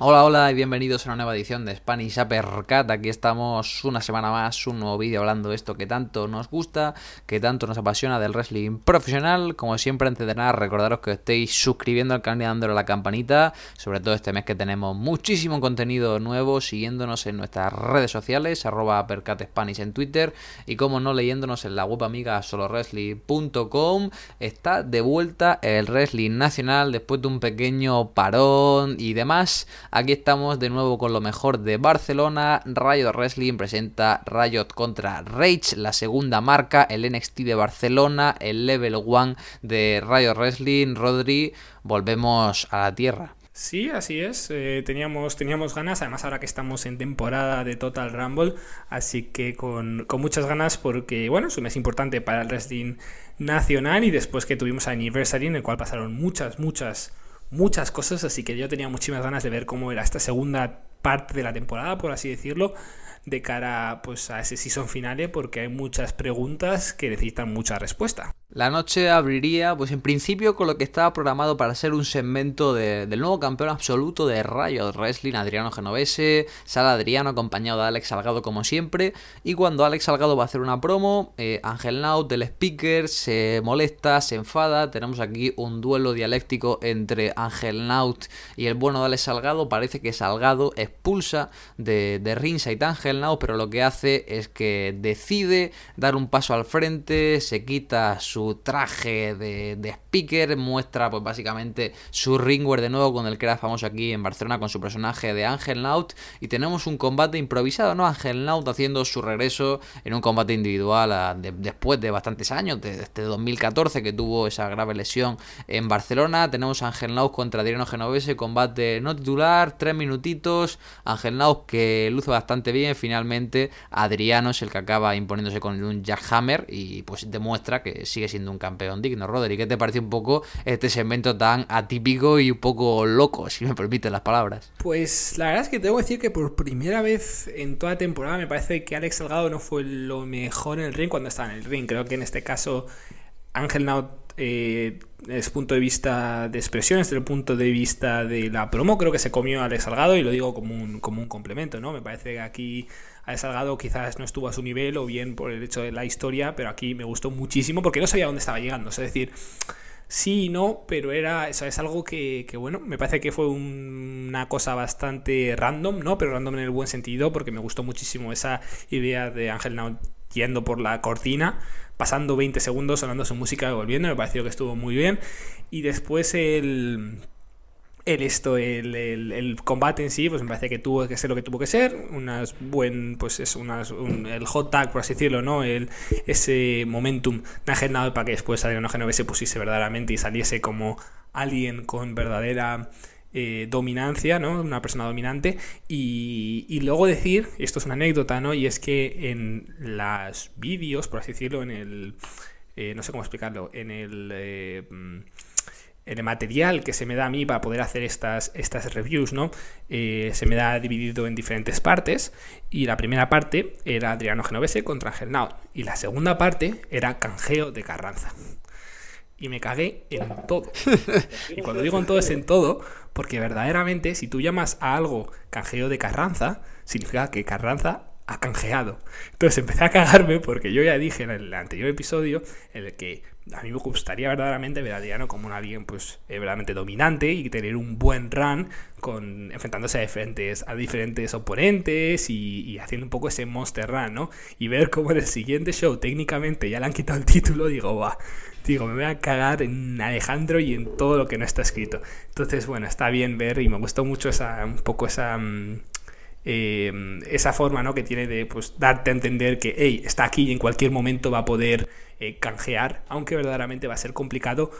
Hola, hola y bienvenidos a una nueva edición de Spanish Apercat. Aquí estamos una semana más, un nuevo vídeo hablando de esto que tanto nos gusta, que tanto nos apasiona del wrestling profesional. Como siempre, antes de nada, recordaros que estéis suscribiendo al canal y dándole a la campanita, sobre todo este mes que tenemos muchísimo contenido nuevo, siguiéndonos en nuestras redes sociales, arroba Spanish en Twitter y como no, leyéndonos en la web amiga soloresli.com. Está de vuelta el wrestling nacional después de un pequeño parón y demás. Aquí estamos de nuevo con lo mejor de Barcelona. Riot Wrestling presenta Riot contra Rage, la segunda marca, el NXT de Barcelona, el Level 1 de Rayo Wrestling. Rodri, volvemos a la tierra. Sí, así es. Eh, teníamos, teníamos ganas, además ahora que estamos en temporada de Total Rumble, así que con, con muchas ganas porque, bueno, es un mes importante para el wrestling nacional y después que tuvimos Anniversary en el cual pasaron muchas, muchas muchas cosas, así que yo tenía muchísimas ganas de ver cómo era esta segunda parte de la temporada, por así decirlo, de cara pues, a ese season finale, porque hay muchas preguntas que necesitan mucha respuesta. La noche abriría, pues en principio, con lo que estaba programado para ser un segmento del nuevo campeón absoluto de Riot Wrestling, Adriano Genovese, sale Adriano, acompañado de Alex Salgado como siempre. Y cuando Alex Salgado va a hacer una promo, eh, Ángel Naut, del speaker, se molesta, se enfada. Tenemos aquí un duelo dialéctico entre Ángel Naut y el bueno de Alex Salgado. Parece que Salgado expulsa de, de Ringside Ángel Naut, pero lo que hace es que decide dar un paso al frente, se quita su su traje de, speaker, muestra pues básicamente su ringwear de nuevo con el que era famoso aquí en Barcelona con su personaje de Ángel Naut y tenemos un combate improvisado, ¿no? Ángel Naut haciendo su regreso en un combate individual ah, después de bastantes años, desde 2014 este que tuvo esa grave lesión en Barcelona, tenemos Ángel Naut contra Adriano Genovese, combate no titular, tres minutitos, Ángel Naut que luce bastante bien, finalmente Adriano es el que acaba imponiéndose con un jackhammer y pues demuestra que sigue siendo un campeón digno. Rodri, ¿qué te parece un poco este segmento tan atípico y un poco loco, si me permiten las palabras? Pues la verdad es que tengo que decir que por primera vez en toda temporada me parece que Alex Salgado no fue lo mejor en el ring cuando estaba en el ring. Creo que en este caso Ángel Naut eh, desde el punto de vista de expresión, desde el punto de vista de la promo, creo que se comió a Alex Salgado y lo digo como un, como un complemento, ¿no? Me parece que aquí Alex Salgado quizás no estuvo a su nivel o bien por el hecho de la historia, pero aquí me gustó muchísimo porque no sabía dónde estaba llegando, es decir sí y no, pero era, eso es algo que, bueno, me parece que fue una cosa bastante random, ¿no? Pero random en el buen sentido, porque me gustó muchísimo esa idea de Ángel yendo por la cortina, pasando 20 segundos, sonando su música y volviendo. Me pareció que estuvo muy bien. Y después el. El, esto, el, el, combate en sí, pues me parece que tuvo que ser lo que tuvo que ser. Unas buen, pues es unas, el hot tag, por así decirlo, ¿no? El, ese momentum de para que después Adriano Genove se pusiese verdaderamente y saliese como alguien con verdadera eh, dominancia, ¿no? Una persona dominante. Y, luego decir, esto es una anécdota, ¿no? Y es que en los vídeos, por así decirlo, en el... Eh, no sé cómo explicarlo, en el... Eh, el material que se me da a mí para poder hacer estas, estas reviews, ¿no? Eh, se me da dividido en diferentes partes. Y la primera parte era Adriano Genovese contra Gernaud. Y la segunda parte era Canjeo de Carranza y me cagué en todo. y cuando digo en todo es en todo, porque verdaderamente si tú llamas a algo canjeo de Carranza, significa que Carranza ha canjeado. Entonces empecé a cagarme porque yo ya dije en el anterior episodio en el que a mí me gustaría verdaderamente ver a Adriano como un alguien pues eh, verdaderamente dominante y tener un buen run con enfrentándose a diferentes, a diferentes oponentes y, y, haciendo un poco ese monster run, ¿no? Y ver cómo en el siguiente show técnicamente ya le han quitado el título, digo, va, digo, me voy a cagar en Alejandro y en todo lo que no está escrito. Entonces, bueno, está bien ver y me gustó mucho esa, un poco esa... Mm, eh, esa forma ¿no? que tiene de pues, darte a entender que hey, está aquí y en cualquier momento va a poder eh, canjear, aunque verdaderamente va a ser complicado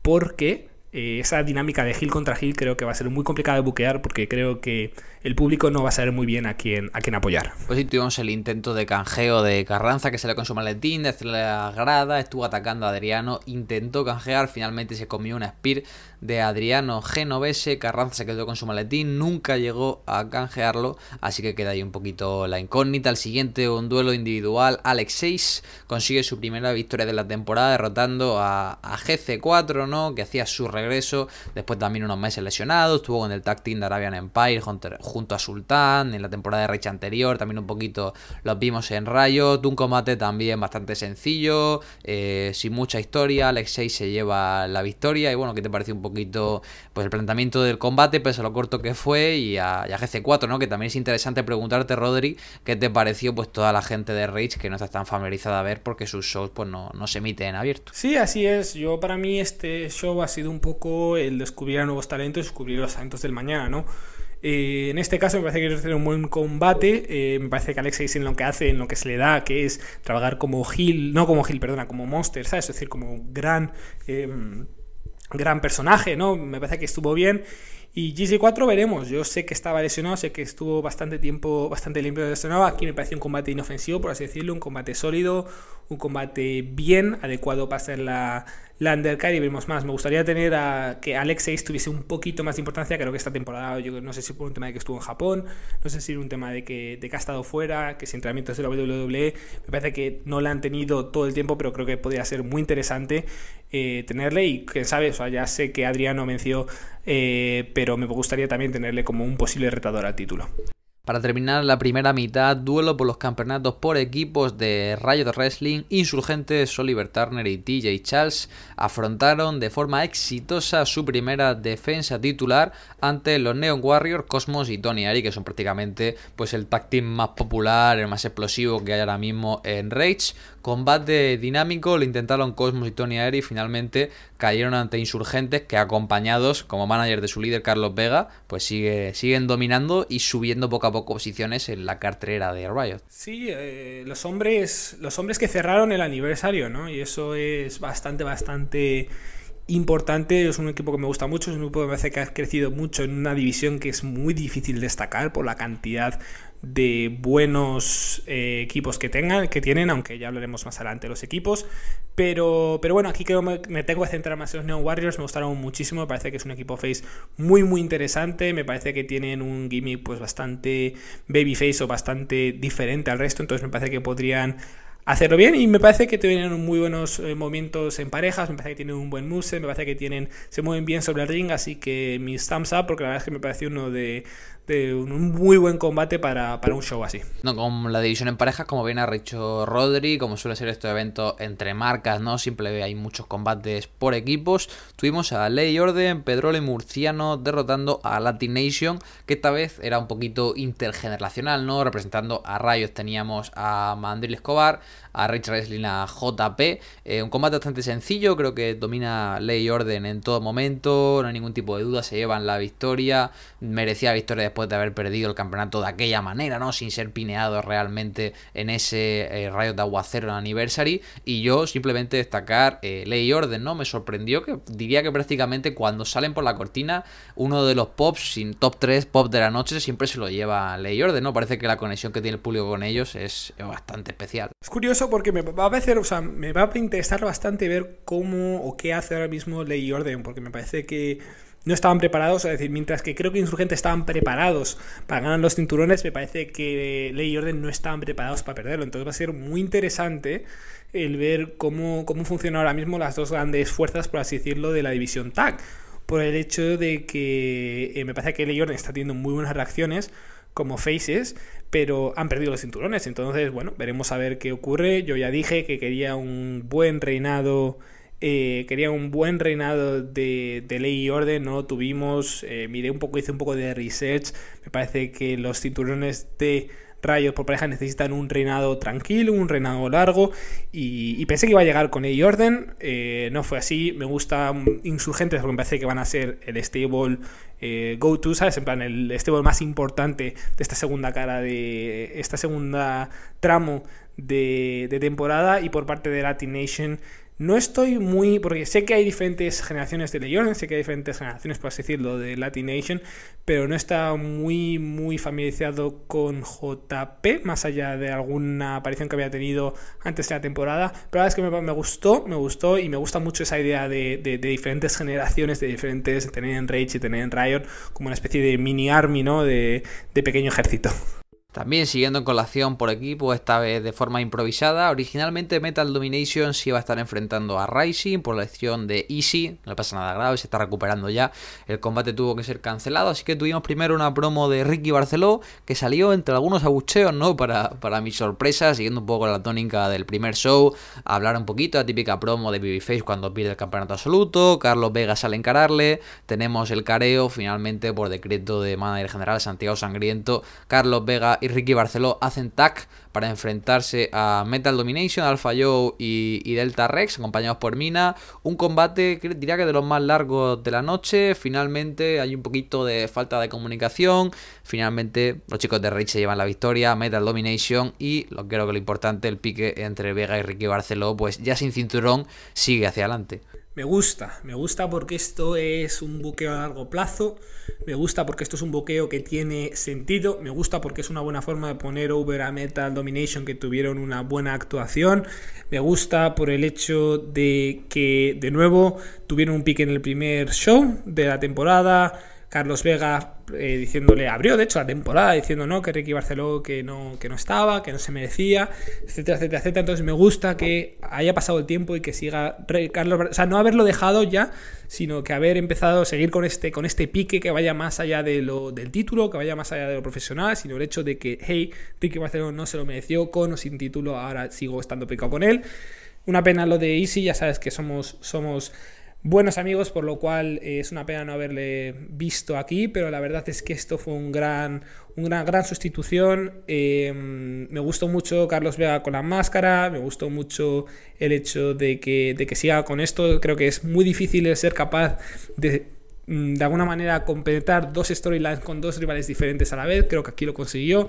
porque eh, esa dinámica de Gil contra Gil creo que va a ser muy complicada de buquear porque creo que el público no va a saber muy bien a quién, a apoyar. Pues sí, tuvimos el intento de canjeo de Carranza que se con su maletín, desde la grada, estuvo atacando a Adriano, intentó canjear, finalmente se comió una spear de Adriano Genovese, Carranza se quedó con su maletín, nunca llegó a canjearlo, así que queda ahí un poquito la incógnita. El siguiente, un duelo individual, Alex 6 consigue su primera victoria de la temporada derrotando a, GC4, ¿no? Que hacía su regreso. Después también unos meses lesionados Estuvo con el tag team de Arabian Empire junto a Sultán. En la temporada de Rage anterior también un poquito los vimos en rayos. Un combate también bastante sencillo. Eh, sin mucha historia. Alex 6 se lleva la victoria. Y bueno, ¿qué te pareció un poquito pues el planteamiento del combate? Pese a lo corto que fue. Y a, GC4, ¿no? Que también es interesante preguntarte, Rodri, ¿qué te pareció pues toda la gente de Rage que no está tan familiarizada a ver porque sus shows pues no, se emiten en abierto? Sí, así es. Yo para mí este show ha sido un el descubrir nuevos talentos, y descubrir los talentos del mañana, ¿no? Eh, en este caso me parece que hacer un buen combate. Eh, me parece que Alexis en lo que hace, en lo que se le da, que es trabajar como Gil, no como Gil, perdona, como Monster, ¿sabes? Es decir, como gran, eh, gran personaje, ¿no? Me parece que estuvo bien. Y GG4 veremos. Yo sé que estaba lesionado, sé que estuvo bastante tiempo, bastante limpio de lesionado. Aquí me parece un combate inofensivo, por así decirlo, un combate sólido, un combate bien adecuado para hacer la, la undercard y veremos más. Me gustaría tener a que Alex6 tuviese un poquito más de importancia, creo que esta temporada, yo no sé si por un tema de que estuvo en Japón, no sé si por un tema de que, de ha estado fuera, que si entrenamientos de la WWE, me parece que no la han tenido todo el tiempo, pero creo que podría ser muy interesante eh, tenerle y quién sabe, o ya sé que Adriano venció... Eh, pero me gustaría también tenerle como un posible retador al título. Para terminar la primera mitad, duelo por los campeonatos por equipos de Rayo de Wrestling, Insurgentes, Oliver Turner y TJ Charles afrontaron de forma exitosa su primera defensa titular ante los Neon Warriors, Cosmos y Tony Ari, que son prácticamente pues, el tag team más popular, el más explosivo que hay ahora mismo en Rage, Combate dinámico, lo intentaron Cosmos y Tony Air y finalmente cayeron ante insurgentes que acompañados como manager de su líder Carlos Vega, pues sigue, siguen dominando y subiendo poco a poco posiciones en la cartera de Riot. Sí, eh, los, hombres, los hombres que cerraron el aniversario, ¿no? Y eso es bastante, bastante importante, es un equipo que me gusta mucho, es un equipo que me parece que ha crecido mucho en una división que es muy difícil destacar por la cantidad de buenos eh, equipos que tengan, que tienen, aunque ya hablaremos más adelante de los equipos. Pero, pero bueno, aquí creo me, tengo que centrar más en los Neon Warriors, me gustaron muchísimo, me parece que es un equipo face muy muy interesante, me parece que tienen un gimmick pues bastante face o bastante diferente al resto, entonces me parece que podrían hacerlo bien y me parece que tienen muy buenos momentos eh, movimientos en parejas, me parece que tienen un buen muse, me parece que tienen se mueven bien sobre el ring, así que mis thumbs up porque la verdad es que me parece uno de, este, un muy buen combate para, un show así. No, con la división en parejas, como bien ha dicho Rodri, como suele ser estos evento entre marcas, ¿no? Siempre hay muchos combates por equipos. Tuvimos a Ley Orden, Pedrole Murciano derrotando a Latin Nation que esta vez era un poquito intergeneracional, ¿no? Representando a Rayos teníamos a Mandril Escobar, a Rich Wrestling a JP. Eh, un combate bastante sencillo, creo que domina Ley Orden en todo momento, no hay ningún tipo de duda, se llevan la victoria, merecía victoria después de haber perdido el campeonato de aquella manera, ¿no? Sin ser pineado realmente en ese eh, rayo de aguacero en Anniversary. Y yo simplemente destacar eh, Ley Orden, ¿no? Me sorprendió que diría que prácticamente cuando salen por la cortina, uno de los pops, sin top 3 pop de la noche, siempre se lo lleva Ley Orden, ¿no? Parece que la conexión que tiene el público con ellos es bastante especial. Es curioso porque me va a parecer, o me va a interesar bastante ver cómo o qué hace ahora mismo Ley Orden, porque me parece que no estaban preparados, es decir, mientras que creo que Insurgentes estaban preparados para ganar los cinturones, me parece que Ley y Orden no estaban preparados para perderlo. Entonces va a ser muy interesante el ver cómo, cómo funcionan ahora mismo las dos grandes fuerzas, por así decirlo, de la división TAC. Por el hecho de que eh, me parece que Ley y Orden está teniendo muy buenas reacciones como faces, pero han perdido los cinturones. Entonces, bueno, veremos a ver qué ocurre. Yo ya dije que quería un buen reinado eh, quería un buen reinado de, ley y orden, no tuvimos, eh, miré un poco, hice un poco de research, me parece que los cinturones de rayos por pareja necesitan un reinado tranquilo, un reinado largo y, pensé que iba a llegar con ley y orden, eh, no fue así, me gusta mm, insurgentes porque me parece que van a ser el stable go to, ¿sabes? En plan, el stable más importante de esta segunda cara, de esta segunda tramo de, de temporada y por parte de Latin Nation no estoy muy. Porque sé que hay diferentes generaciones de leyones sé que hay diferentes generaciones, por así decirlo, de Latin Nation, pero no está muy, muy familiarizado con JP, más allá de alguna aparición que había tenido antes de la temporada. Pero la verdad es que me, gustó, me gustó y me gusta mucho esa idea de, diferentes generaciones, de diferentes. De tener en Rage y tener en Riot como una especie de mini army, ¿no? de pequeño ejército. También siguiendo con la acción por equipo, pues esta vez de forma improvisada, originalmente Metal Domination se iba a estar enfrentando a Rising por la elección de Easy, no le pasa nada grave, se está recuperando ya, el combate tuvo que ser cancelado, así que tuvimos primero una promo de Ricky Barceló que salió entre algunos abucheos, ¿no? Para, para mi sorpresa, siguiendo un poco la tónica del primer show, hablar un poquito, la típica promo de Babyface cuando pierde el campeonato absoluto, Carlos Vega sale a encararle, tenemos el careo finalmente por decreto de manager general Santiago Sangriento, Carlos Vega Ricky Barceló hacen tag para enfrentarse a Metal Domination, Alpha Joe y, Delta Rex, acompañados por Mina. Un combate que diría que de los más largos de la noche. Finalmente hay un poquito de falta de comunicación. Finalmente los chicos de Rage se llevan la victoria, Metal Domination y lo creo que lo importante, el pique entre Vega y Ricky Barceló, pues ya sin cinturón sigue hacia adelante. Me gusta, me gusta porque esto es un buqueo a largo plazo, me gusta porque esto es un buqueo que tiene sentido, me gusta porque es una buena forma de poner over a Metal Domination que tuvieron una buena actuación, me gusta por el hecho de que de nuevo tuvieron un pique en el primer show de la temporada, Carlos Vega eh, diciéndole, abrió de hecho la temporada diciendo no, que Ricky Barceló que no, que no estaba, que no se merecía, etcétera, etcétera, etcétera. Entonces me gusta que haya pasado el tiempo y que siga Carlos, o sea, no haberlo dejado ya, sino que haber empezado a seguir con este, con este pique que vaya más allá de lo, del título, que vaya más allá de lo profesional, sino el hecho de que, hey, Ricky Barceló no se lo mereció con o sin título, ahora sigo estando picado con él. Una pena lo de Easy, ya sabes que somos, somos buenos amigos, por lo cual eh, es una pena no haberle visto aquí, pero la verdad es que esto fue un gran, una gran sustitución. Em, me gustó mucho Carlos Vega con la máscara, me gustó mucho el hecho de que, de que siga con esto. Creo que es muy difícil ser capaz de mm, de alguna manera completar dos storylines con dos rivales diferentes a la vez. Creo que aquí lo consiguió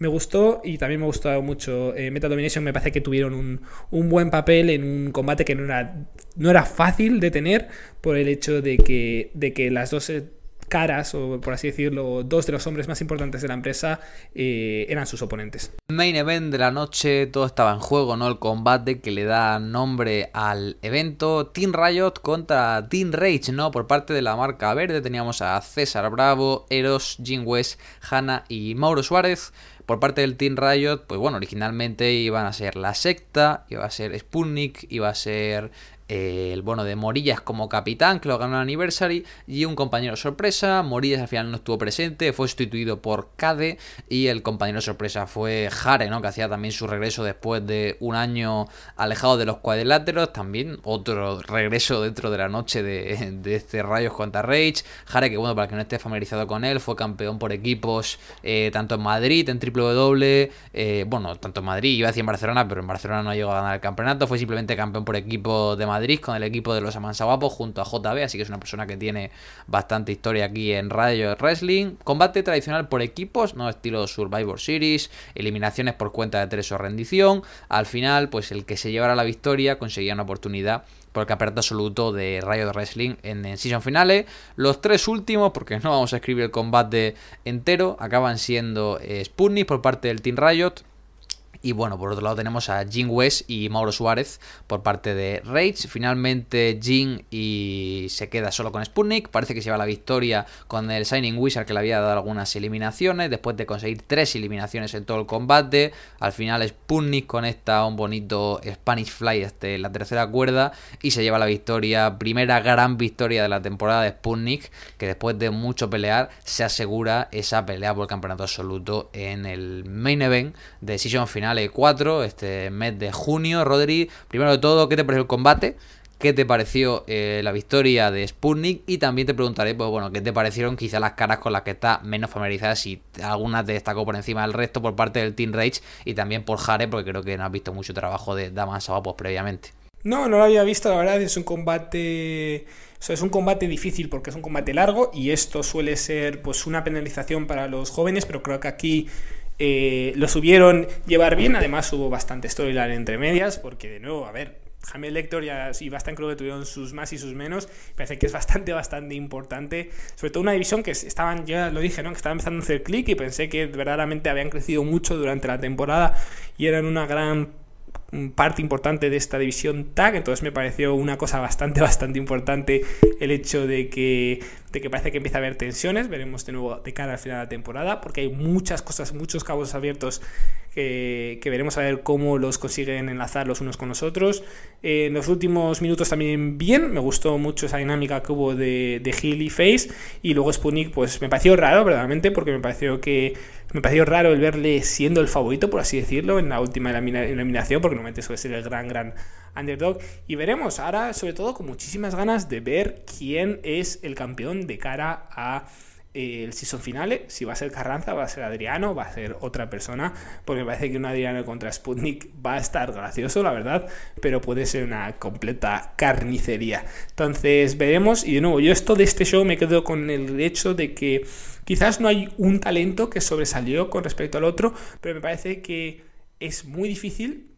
me gustó y también me ha gustado mucho eh, Meta Domination. Me parece que tuvieron un, un, buen papel en un combate que no era, no era fácil de tener por el hecho de que, de que las dos eh, caras, o por así decirlo, dos de los hombres más importantes de la empresa eh, eran sus oponentes. Main event de la noche, todo estaba en juego, ¿no? El combate que le da nombre al evento. Team Riot contra Team Rage, ¿no? Por parte de la marca verde teníamos a César Bravo, Eros, Jim West, Hanna y Mauro Suárez. Por parte del Team Riot, pues bueno, originalmente iban a ser La Secta, iba a ser Sputnik, iba a ser eh, el bono de Morillas como capitán, que lo ganó en Anniversary, y un compañero sorpresa. Morillas al final no estuvo presente, fue sustituido por Cade, y el compañero sorpresa fue Jare, ¿no? que hacía también su regreso después de un año alejado de los cuadriláteros. También otro regreso dentro de la noche de, de este Rayos contra Rage. Jare, que bueno, para que no esté familiarizado con él, fue campeón por equipos eh, tanto en Madrid, en W, eh, bueno, tanto en Madrid, iba a decir en Barcelona, pero en Barcelona no llegó a ganar el campeonato, fue simplemente campeón por equipo de Madrid con el equipo de los Amansaguapos junto a JB, así que es una persona que tiene bastante historia aquí en Radio Wrestling. Combate tradicional por equipos, no estilo Survivor Series, eliminaciones por cuenta de tres o rendición. Al final, pues el que se llevara la victoria conseguía una oportunidad por el campeonato absoluto de Rayo de Wrestling en, en, season finales. Los tres últimos, porque no vamos a escribir el combate entero, acaban siendo eh, Sputnik por parte del Team Riot. Y bueno, por otro lado tenemos a Jim West y Mauro Suárez por parte de Rage. Finalmente Jin y se queda solo con Sputnik. Parece que se lleva la victoria con el Shining Wizard que le había dado algunas eliminaciones. Después de conseguir tres eliminaciones en todo el combate. Al final Sputnik conecta un bonito Spanish Fly este, en la tercera cuerda. Y se lleva la victoria. Primera gran victoria de la temporada de Sputnik. Que después de mucho pelear se asegura esa pelea por el campeonato absoluto en el main event de Final le 4, este mes de junio. Rodri, primero de todo, ¿qué te pareció el combate? ¿Qué te pareció eh, la victoria de Sputnik? Y también te preguntaré, pues bueno, ¿qué te parecieron quizá las caras con las que está menos familiarizada? Si alguna te destacó por encima del resto por parte del Team Rage y también por Jare, porque creo que no has visto mucho trabajo de Daman Sabapos pues, previamente. No, no lo había visto, la verdad, es un combate. O sea, es un combate difícil porque es un combate largo y esto suele ser pues una penalización para los jóvenes, pero creo que aquí eh, lo subieron llevar bien, además hubo bastante storyline entre medias, porque de nuevo, a ver, Jamie Lector y bastante creo que tuvieron sus más y sus menos. Parece que es bastante, bastante importante. Sobre todo una división que estaban, ya lo dije, ¿no? Que estaban empezando a hacer clic y pensé que verdaderamente habían crecido mucho durante la temporada y eran una gran parte importante de esta división tag. Entonces me pareció una cosa bastante, bastante importante el hecho de que de que parece que empieza a haber tensiones, veremos de nuevo de cara al final de la temporada, porque hay muchas cosas, muchos cabos abiertos que, veremos a ver cómo los consiguen enlazar los unos con los otros. Eh, en los últimos minutos también bien, me gustó mucho esa dinámica que hubo de, de y Face, y luego Spunik pues me pareció raro, verdaderamente, porque me pareció que me pareció raro el verle siendo el favorito, por así decirlo, en la última eliminación, porque normalmente suele ser el gran, gran Underdog. Y veremos ahora, sobre todo, con muchísimas ganas de ver quién es el campeón de cara a eh, el season final, si va a ser Carranza, va a ser Adriano, va a ser otra persona, porque me parece que un Adriano contra Sputnik va a estar gracioso, la verdad, pero puede ser una completa carnicería. Entonces veremos, y de nuevo, yo esto de este show me quedo con el hecho de que quizás no hay un talento que sobresalió con respecto al otro, pero me parece que es muy difícil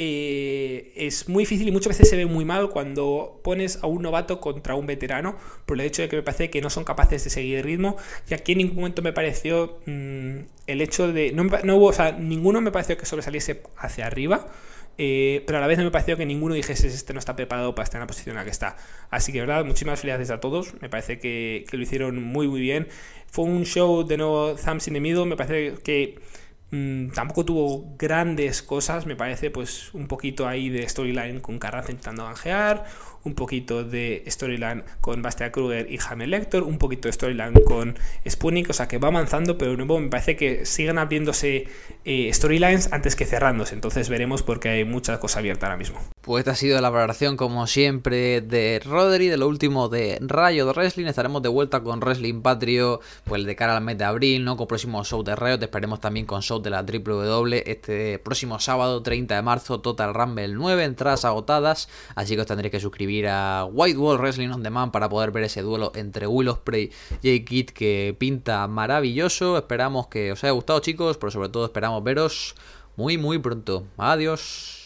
eh, es muy difícil y muchas veces se ve muy mal cuando pones a un novato contra un veterano, por el hecho de que me parece que no son capaces de seguir el ritmo, y aquí en ningún momento me pareció mm, el hecho de... No, hubo, o sea, ninguno me pareció que sobresaliese hacia arriba, eh, pero a la vez no me pareció que ninguno dijese este no está preparado para estar en la posición en la que está. Así que, verdad, muchísimas felicidades a todos, me parece que, que lo hicieron muy, muy bien. Fue un show de nuevo Thumbs in the Middle, me parece que Mm, tampoco tuvo grandes cosas, me parece, pues un poquito ahí de storyline con Carranza intentando ganjear, un poquito de storyline con Bastia Kruger y Jaime Lector, un poquito de storyline con Spoonik, o sea que va avanzando, pero de nuevo me parece que siguen abriéndose eh, storylines antes que cerrándose, entonces veremos porque hay mucha cosa abierta ahora mismo. Pues esta ha sido la valoración como siempre de Rodri, de lo último de Rayo de Wrestling, estaremos de vuelta con Wrestling Patrio pues de cara al mes de abril, ¿no? Con próximo show de Rayo, te esperemos también con show de la W e este próximo sábado 30 de marzo, Total Rumble 9, entradas agotadas, así que os tendréis que suscribir a White Wall Wrestling on Demand para poder ver ese duelo entre Will Ospreay y Jake que pinta maravilloso. Esperamos que os haya gustado, chicos, pero sobre todo esperamos veros muy, muy pronto. Adiós.